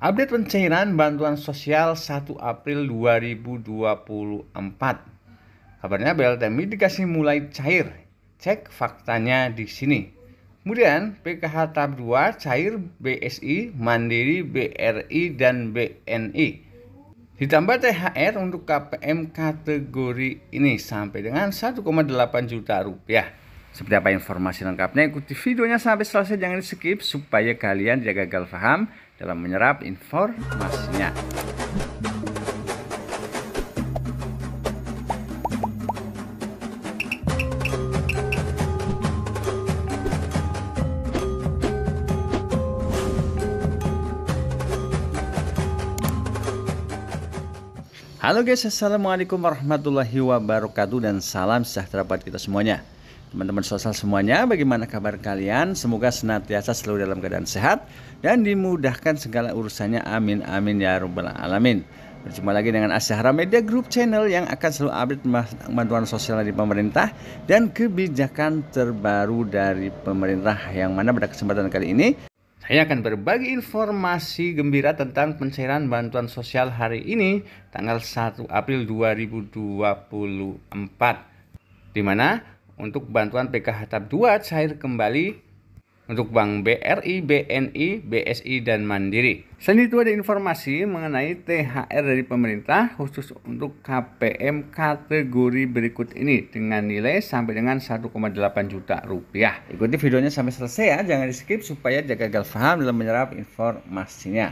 Update pencairan bantuan sosial 1 April 2024. Kabarnya BLT Mitigasi mulai cair. Cek faktanya di sini. Kemudian PKH tahap 2 cair BSI, Mandiri, BRI, dan BNI. Ditambah THR untuk KPM kategori ini sampai dengan 1,8 juta rupiah. Seperti apa informasi lengkapnya ikuti videonya sampai selesai jangan di skip supaya kalian tidak gagal paham dalam menyerap informasinya. Halo guys, Assalamualaikum warahmatullahi wabarakatuh dan salam sejahtera buat kita semuanya. Teman-teman sosial semuanya, bagaimana kabar kalian? Semoga senantiasa selalu dalam keadaan sehat dan dimudahkan segala urusannya. Amin, amin ya rabbal alamin. Berjumpa lagi dengan Asyahara Media Group Channel yang akan selalu update bantuan sosial dari pemerintah dan kebijakan terbaru dari pemerintah yang mana pada kesempatan kali ini saya akan berbagi informasi gembira tentang pencairan bantuan sosial hari ini tanggal 1 April 2024 di mana untuk bantuan PKH tahap 2 cair kembali untuk Bank BRI, BNI, BSI, dan Mandiri. Selain itu ada informasi mengenai THR dari pemerintah khusus untuk KPM kategori berikut ini dengan nilai sampai dengan 1,8 juta rupiah. Ikuti videonya sampai selesai ya, jangan di skip supaya jaga gagal paham dalam menyerap informasinya.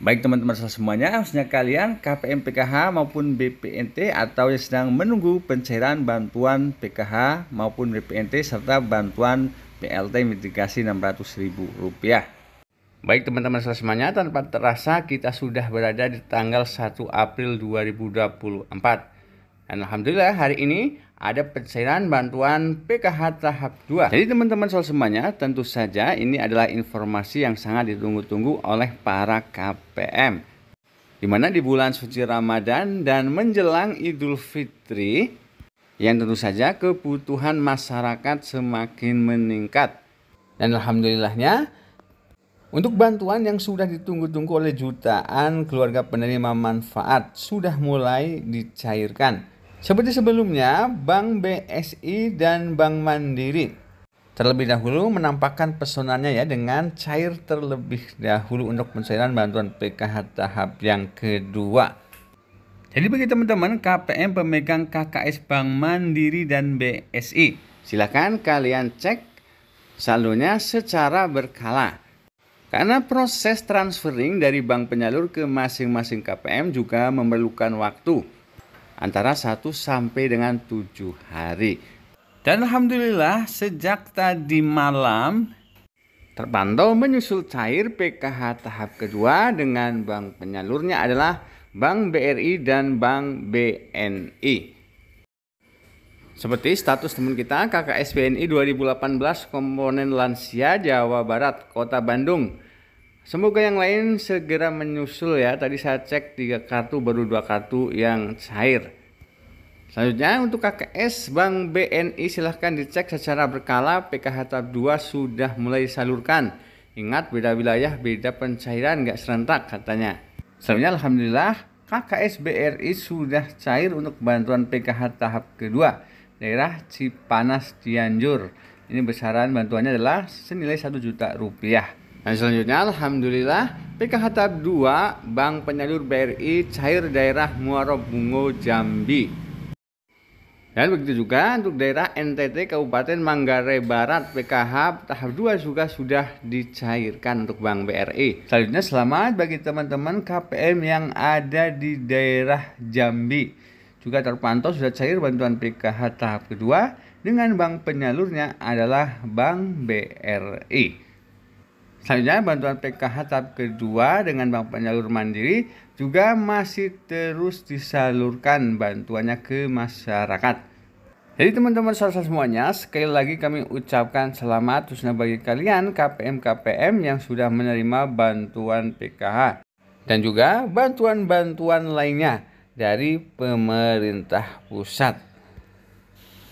Baik teman-teman semuanya, khususnya kalian KPM PKH maupun BPNT atau yang sedang menunggu pencairan bantuan PKH maupun BPNT serta bantuan PLT mitigasi Rp600.000. Baik teman-teman semuanya, tanpa terasa kita sudah berada di tanggal 1 April 2024. Dan Alhamdulillah hari ini ada pencairan bantuan PKH tahap 2. Jadi teman-teman soal semuanya, tentu saja ini adalah informasi yang sangat ditunggu-tunggu oleh para KPM. Di mana di bulan suci Ramadan dan menjelang Idul Fitri, yang tentu saja kebutuhan masyarakat semakin meningkat. Dan alhamdulillahnya, untuk bantuan yang sudah ditunggu-tunggu oleh jutaan keluarga penerima manfaat sudah mulai dicairkan seperti sebelumnya, Bank BSI dan Bank Mandiri terlebih dahulu menampakkan pesonanya ya dengan cair terlebih dahulu untuk pencairan bantuan PKH tahap yang kedua. Jadi bagi teman-teman KPM pemegang KKS Bank Mandiri dan BSI, silakan kalian cek saldonya secara berkala. Karena proses transferring dari bank penyalur ke masing-masing KPM juga memerlukan waktu antara 1 sampai dengan 7 hari. Dan alhamdulillah sejak tadi malam terpantau menyusul cair PKH tahap kedua dengan bank penyalurnya adalah Bank BRI dan Bank BNI. Seperti status teman kita KKS BNI 2018 komponen Lansia Jawa Barat Kota Bandung Semoga yang lain segera menyusul ya. Tadi saya cek tiga kartu baru dua kartu yang cair. Selanjutnya untuk KKS Bank BNI silahkan dicek secara berkala PKH tahap 2 sudah mulai disalurkan. Ingat beda wilayah beda pencairan nggak serentak katanya. Selanjutnya Alhamdulillah KKS BRI sudah cair untuk bantuan PKH tahap kedua daerah Cipanas Cianjur. Ini besaran bantuannya adalah senilai 1 juta rupiah. Dan selanjutnya Alhamdulillah PKH tahap 2 Bank Penyalur BRI Cair Daerah Muaro Bungo Jambi dan begitu juga untuk daerah NTT Kabupaten Manggarai Barat PKH tahap 2 juga sudah dicairkan untuk Bank BRI. Selanjutnya selamat bagi teman-teman KPM yang ada di daerah Jambi. Juga terpantau sudah cair bantuan PKH tahap kedua dengan bank penyalurnya adalah Bank BRI. Selanjutnya bantuan PKH tahap kedua dengan Bank Penyalur Mandiri juga masih terus disalurkan bantuannya ke masyarakat. Jadi teman-teman saudara semuanya, sekali lagi kami ucapkan selamat khususnya bagi kalian KPM-KPM yang sudah menerima bantuan PKH dan juga bantuan-bantuan lainnya dari pemerintah pusat.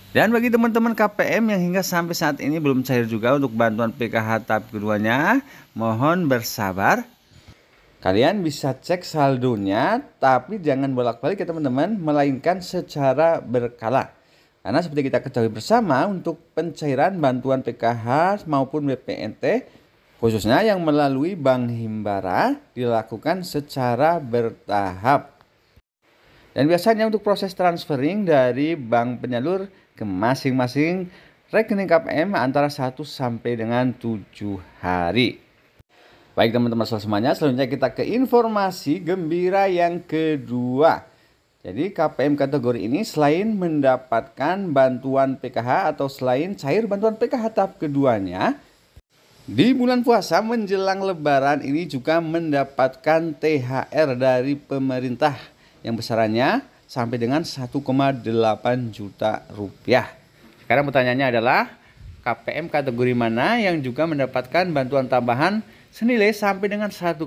Dan bagi teman-teman KPM yang hingga sampai saat ini belum cair juga untuk bantuan PKH tahap keduanya, mohon bersabar. Kalian bisa cek saldonya, tapi jangan bolak-balik ya teman-teman, melainkan secara berkala. Karena seperti kita ketahui bersama, untuk pencairan bantuan PKH maupun BPNT, khususnya yang melalui Bank Himbara, dilakukan secara bertahap. Dan biasanya untuk proses transferring dari bank penyalur ke masing-masing rekening KPM antara 1 sampai dengan 7 hari. Baik teman-teman semuanya, selanjutnya kita ke informasi gembira yang kedua. Jadi KPM kategori ini selain mendapatkan bantuan PKH atau selain cair bantuan PKH tahap keduanya, di bulan puasa menjelang lebaran ini juga mendapatkan THR dari pemerintah yang besarannya sampai dengan 1,8 juta rupiah. Sekarang pertanyaannya adalah KPM kategori mana yang juga mendapatkan bantuan tambahan senilai sampai dengan 1,8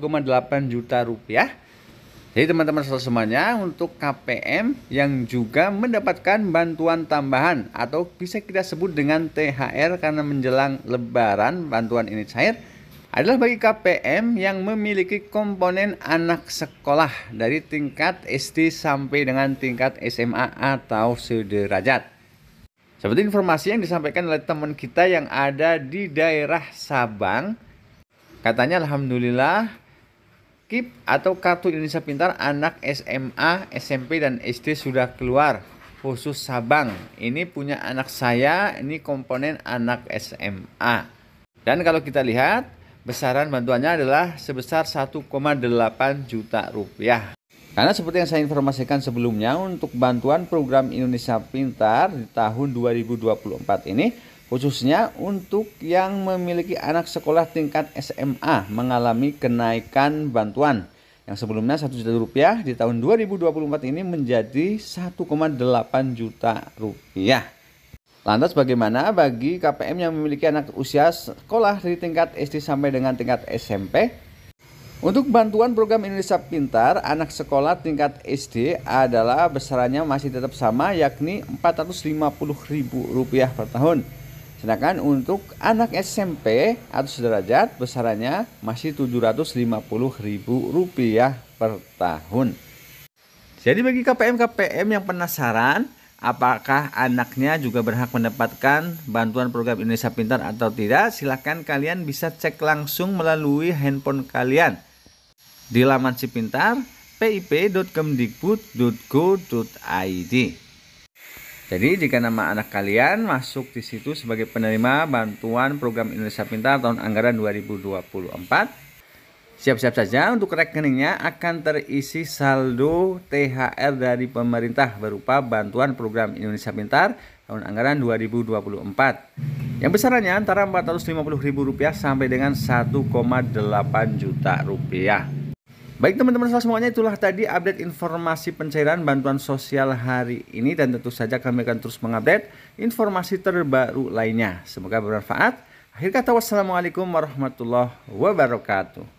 juta rupiah? Jadi teman-teman semuanya untuk KPM yang juga mendapatkan bantuan tambahan atau bisa kita sebut dengan THR karena menjelang lebaran bantuan ini cair adalah bagi KPM yang memiliki komponen anak sekolah dari tingkat SD sampai dengan tingkat SMA atau sederajat. Seperti informasi yang disampaikan oleh teman kita yang ada di daerah Sabang, katanya alhamdulillah KIP atau Kartu Indonesia Pintar anak SMA, SMP dan SD sudah keluar khusus Sabang. Ini punya anak saya, ini komponen anak SMA. Dan kalau kita lihat Besaran bantuannya adalah sebesar 1,8 juta rupiah. Karena seperti yang saya informasikan sebelumnya, untuk bantuan program Indonesia Pintar di tahun 2024 ini, khususnya untuk yang memiliki anak sekolah tingkat SMA mengalami kenaikan bantuan yang sebelumnya 1 juta rupiah di tahun 2024 ini menjadi 1,8 juta rupiah. Lantas bagaimana bagi KPM yang memiliki anak usia sekolah dari tingkat SD sampai dengan tingkat SMP? Untuk bantuan program Indonesia Pintar, anak sekolah tingkat SD adalah besarannya masih tetap sama yakni Rp450.000 per tahun. Sedangkan untuk anak SMP atau sederajat besarannya masih Rp750.000 per tahun. Jadi bagi KPM-KPM yang penasaran, apakah anaknya juga berhak mendapatkan bantuan program Indonesia Pintar atau tidak, silahkan kalian bisa cek langsung melalui handphone kalian di laman Si Pintar pip.kemdikbud.go.id. Jadi jika nama anak kalian masuk di situ sebagai penerima bantuan program Indonesia Pintar tahun anggaran 2024, Siap-siap saja untuk rekeningnya akan terisi saldo THR dari pemerintah berupa bantuan program Indonesia Pintar tahun anggaran 2024. Yang besarannya antara Rp450.000 sampai dengan 1,8 juta rupiah. Baik teman-teman semuanya itulah tadi update informasi pencairan bantuan sosial hari ini dan tentu saja kami akan terus mengupdate informasi terbaru lainnya. Semoga bermanfaat. Akhir kata wassalamualaikum warahmatullahi wabarakatuh.